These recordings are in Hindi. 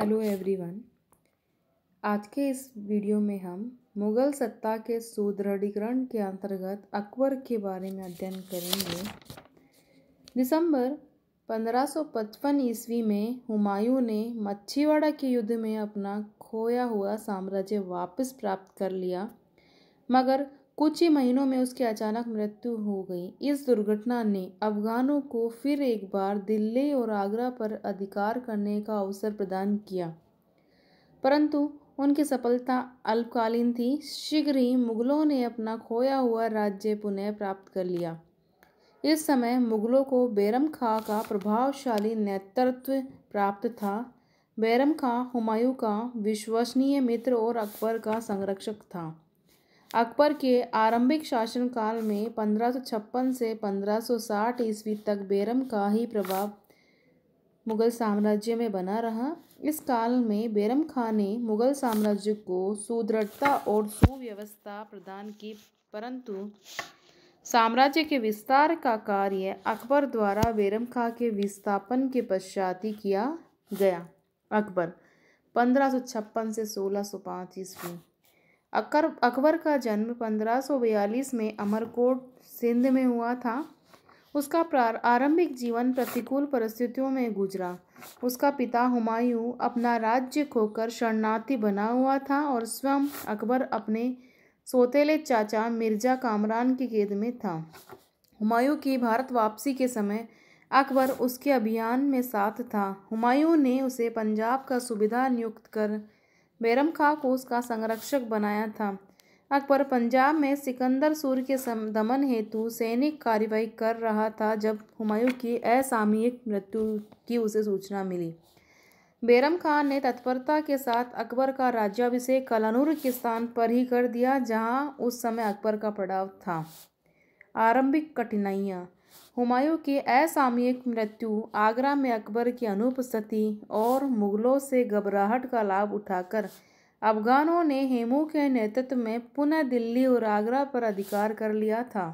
हेलो एवरीवन आज के इस वीडियो में हम मुग़ल सत्ता के सुदृढ़ीकरण के अंतर्गत अकबर के बारे में अध्ययन करेंगे दिसंबर 1555 ईस्वी में हुमायूं ने मच्छीवाड़ा के युद्ध में अपना खोया हुआ साम्राज्य वापस प्राप्त कर लिया मगर कुछ ही महीनों में उसकी अचानक मृत्यु हो गई इस दुर्घटना ने अफ़गानों को फिर एक बार दिल्ली और आगरा पर अधिकार करने का अवसर प्रदान किया परंतु उनकी सफलता अल्पकालीन थी शीघ्र ही मुग़लों ने अपना खोया हुआ राज्य पुनः प्राप्त कर लिया इस समय मुग़लों को बैरम खां का प्रभावशाली नेतृत्व प्राप्त था बैरम खां हुमायूं का विश्वसनीय मित्र और अकबर का संरक्षक था अकबर के आरंभिक शासनकाल में पंद्रह से 1560 ईस्वी तक बेरम का ही प्रभाव मुग़ल साम्राज्य में बना रहा इस काल में बेरम खां ने मुग़ल साम्राज्य को सुदृढ़ता और सुव्यवस्था प्रदान की परंतु साम्राज्य के विस्तार का कार्य अकबर द्वारा बेरम खां के विस्थापन के पश्चात ही किया गया अकबर छप्पन से पाँच ईस्वी अकर अकबर का जन्म 1542 में अमरकोट सिंध में हुआ था उसका आरंभिक जीवन प्रतिकूल परिस्थितियों में गुजरा उसका पिता हुमायूं अपना राज्य खोकर शरणार्थी बना हुआ था और स्वयं अकबर अपने सोतेले चाचा मिर्जा कामरान की कैद में था हुमायूं की भारत वापसी के समय अकबर उसके अभियान में साथ था हुमायूं ने उसे पंजाब का सुविधा नियुक्त कर बैरम खां को उसका संरक्षक बनाया था अकबर पंजाब में सिकंदर सूर के दमन हेतु सैनिक कार्रवाई कर रहा था जब हुमायूं की असामयिक मृत्यु की उसे सूचना मिली बैरम खान ने तत्परता के साथ अकबर का राज्याभिषेक कलानूर के स्थान पर ही कर दिया जहां उस समय अकबर का पड़ाव था आरंभिक कठिनाइयां हुमायूं की असामयिक मृत्यु आगरा में अकबर की अनुपस्थिति और मुगलों से घबराहट का लाभ उठाकर अफगानों ने हेमू के नेतृत्व में पुनः दिल्ली और आगरा पर अधिकार कर लिया था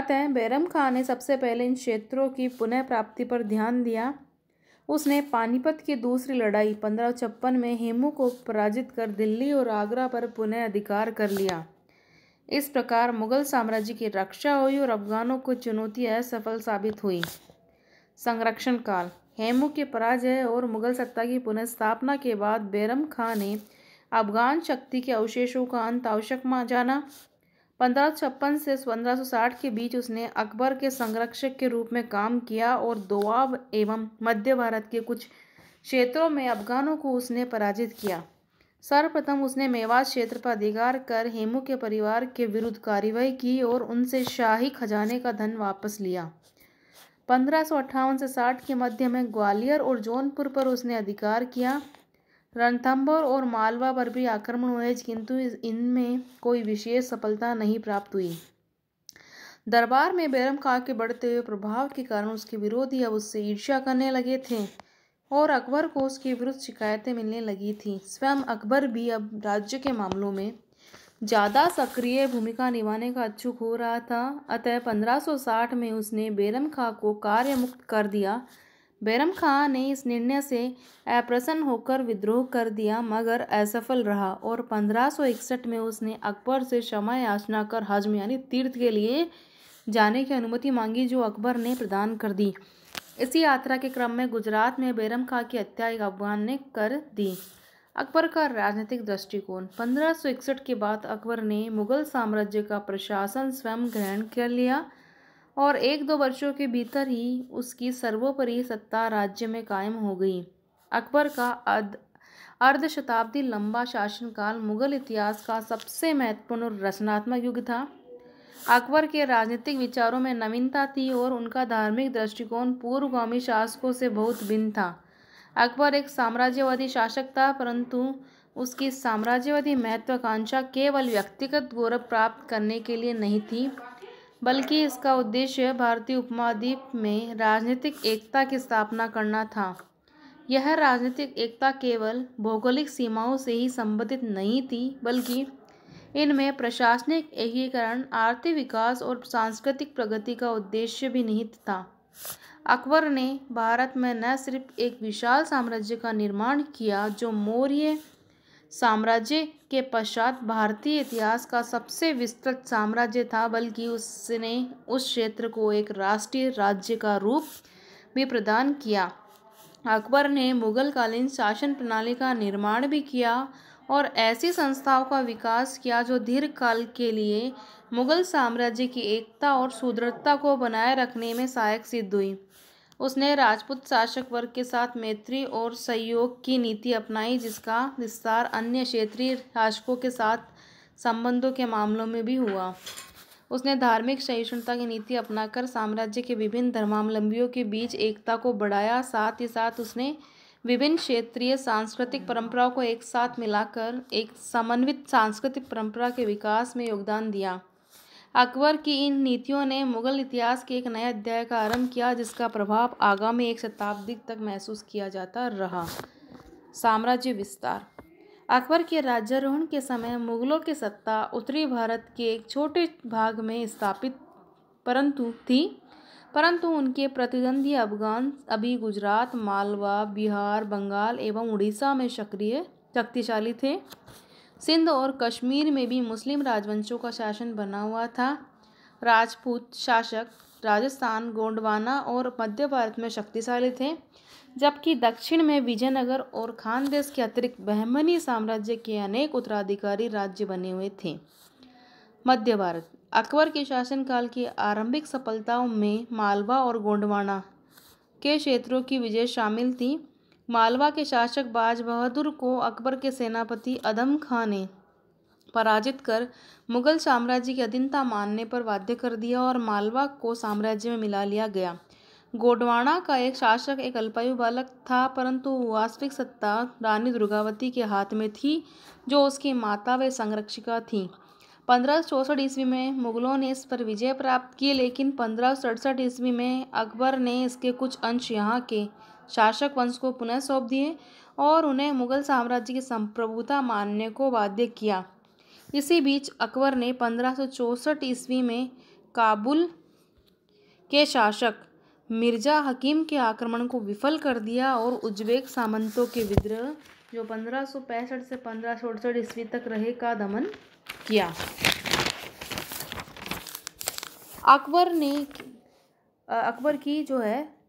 अतः बैरम खान ने सबसे पहले इन क्षेत्रों की पुनः प्राप्ति पर ध्यान दिया उसने पानीपत की दूसरी लड़ाई पंद्रह में हेमू को पराजित कर दिल्ली और आगरा पर पुनः अधिकार कर लिया इस प्रकार मुगल साम्राज्य की रक्षा हुई और अफगानों को चुनौती असफल साबित हुई संरक्षण काल हेमू के पराजय और मुगल सत्ता की पुनर्स्थापना के बाद बैरम खां ने अफगान शक्ति के अवशेषों का अंत आवश्यक जाना पंद्रह से पंद्रह के बीच उसने अकबर के संरक्षक के रूप में काम किया और दोआब एवं मध्य भारत के कुछ क्षेत्रों में अफगानों को उसने पराजित किया सर्वप्रथम उसने मेवात क्षेत्र पर अधिकार कर हेमू के परिवार के विरुद्ध कार्रवाई की और उनसे शाही खजाने का धन वापस लिया पंद्रह से साठ के मध्य में ग्वालियर और जौनपुर पर उसने अधिकार किया रणथंबर और मालवा पर भी आक्रमण हुए किंतु इनमें कोई विशेष सफलता नहीं प्राप्त हुई दरबार में बैरम खा के बढ़ते हुए प्रभाव के कारण उसके विरोधी अब उससे ईर्ष्या करने लगे थे और अकबर को उसके विरुद्ध शिकायतें मिलने लगी थीं स्वयं अकबर भी अब राज्य के मामलों में ज़्यादा सक्रिय भूमिका निभाने का इच्छुक हो रहा था अतः 1560 में उसने बैरम खां को कार्य मुक्त कर दिया बैरम खां ने इस निर्णय से अप्रसन्न होकर विद्रोह कर दिया मगर असफल रहा और 1561 में उसने अकबर से क्षमा याचना कर हजम यानी तीर्थ के लिए जाने की अनुमति मांगी जो अकबर ने प्रदान कर दी इसी यात्रा के क्रम में गुजरात में बैरम खां की हत्या एक अफगान ने कर दी अकबर का राजनीतिक दृष्टिकोण 1561 के बाद अकबर ने मुगल साम्राज्य का प्रशासन स्वयं ग्रहण कर लिया और एक दो वर्षों के भीतर ही उसकी सर्वोपरि सत्ता राज्य में कायम हो गई अकबर का अर्ध शताब्दी लंबा शासनकाल मुगल इतिहास का सबसे महत्वपूर्ण और रचनात्मक युग था अकबर के राजनीतिक विचारों में नवीनता थी और उनका धार्मिक दृष्टिकोण पूर्वगामी शासकों से बहुत भिन्न था अकबर एक साम्राज्यवादी शासक था परंतु उसकी साम्राज्यवादी महत्वाकांक्षा केवल व्यक्तिगत गौरव प्राप्त करने के लिए नहीं थी बल्कि इसका उद्देश्य भारतीय उपमहाद्वीप में राजनीतिक एकता की स्थापना करना था यह राजनीतिक एकता केवल भौगोलिक सीमाओं से ही संबंधित नहीं थी बल्कि इनमें प्रशासनिक एकीकरण आर्थिक विकास और सांस्कृतिक प्रगति का उद्देश्य भी निहित था अकबर ने भारत में न सिर्फ एक विशाल साम्राज्य का निर्माण किया जो मौर्य साम्राज्य के पश्चात भारतीय इतिहास का सबसे विस्तृत साम्राज्य था बल्कि उसने उस क्षेत्र को एक राष्ट्रीय राज्य का रूप भी प्रदान किया अकबर ने मुगल कालीन शासन प्रणाली का निर्माण भी किया और ऐसी संस्थाओं का विकास किया जो दीर्घकाल के लिए मुगल साम्राज्य की एकता और सुदृढ़ता को बनाए रखने में सहायक सिद्ध हुई उसने राजपूत शासक वर्ग के साथ मैत्री और सहयोग की नीति अपनाई जिसका विस्तार अन्य क्षेत्रीय शासकों के साथ संबंधों के मामलों में भी हुआ उसने धार्मिक सहिष्णुता की नीति अपनाकर साम्राज्य के विभिन्न धर्मावलंबियों के बीच एकता को बढ़ाया साथ ही साथ उसने विभिन्न क्षेत्रीय सांस्कृतिक परंपराओं को एक साथ मिलाकर एक समन्वित सांस्कृतिक परंपरा के विकास में योगदान दिया अकबर की इन नीतियों ने मुगल इतिहास के एक नए अध्याय का आरंभ किया जिसका प्रभाव आगामी एक शताब्दी तक महसूस किया जाता रहा साम्राज्य विस्तार अकबर के राज्यारोहण के समय मुगलों की सत्ता उत्तरी भारत के एक छोटे भाग में स्थापित परंतु थी परंतु उनके प्रतिद्वंदी अफगान अभी गुजरात मालवा बिहार बंगाल एवं उड़ीसा में सक्रिय शक्तिशाली थे सिंध और कश्मीर में भी मुस्लिम राजवंशों का शासन बना हुआ था राजपूत शासक राजस्थान गोंडवाना और मध्य भारत में शक्तिशाली थे जबकि दक्षिण में विजयनगर और खानदेश के अतिरिक्त बहमनी साम्राज्य के अनेक उत्तराधिकारी राज्य बने हुए थे मध्य भारत अकबर के शासनकाल की आरंभिक सफलताओं में मालवा और गोंडवाना के क्षेत्रों की विजय शामिल थी मालवा के शासक बाज बहादुर को अकबर के सेनापति अदम खां ने पराजित कर मुगल साम्राज्य की अधीनता मानने पर बाध्य कर दिया और मालवा को साम्राज्य में मिला लिया गया गोडवाना का एक शासक एक अल्पायु बालक था परंतु वास्तविक सत्ता रानी दुर्गावती के हाथ में थी जो उसकी माता व संरक्षिका थी पंद्रह ईस्वी में मुगलों ने इस पर विजय प्राप्त की लेकिन पंद्रह ईस्वी में अकबर ने इसके कुछ अंश यहाँ के शासक वंश को पुनः सौंप दिए और उन्हें मुगल साम्राज्य की संप्रभुता मानने को बाध्य किया इसी बीच अकबर ने पंद्रह ईस्वी में काबुल के शासक मिर्ज़ा हकीम के आक्रमण को विफल कर दिया और उज्बेक सामंतों के विद्रोह जो पंद्रह से पंद्रह ईस्वी तक रहे का दमन किया अकबर ने अकबर की जो है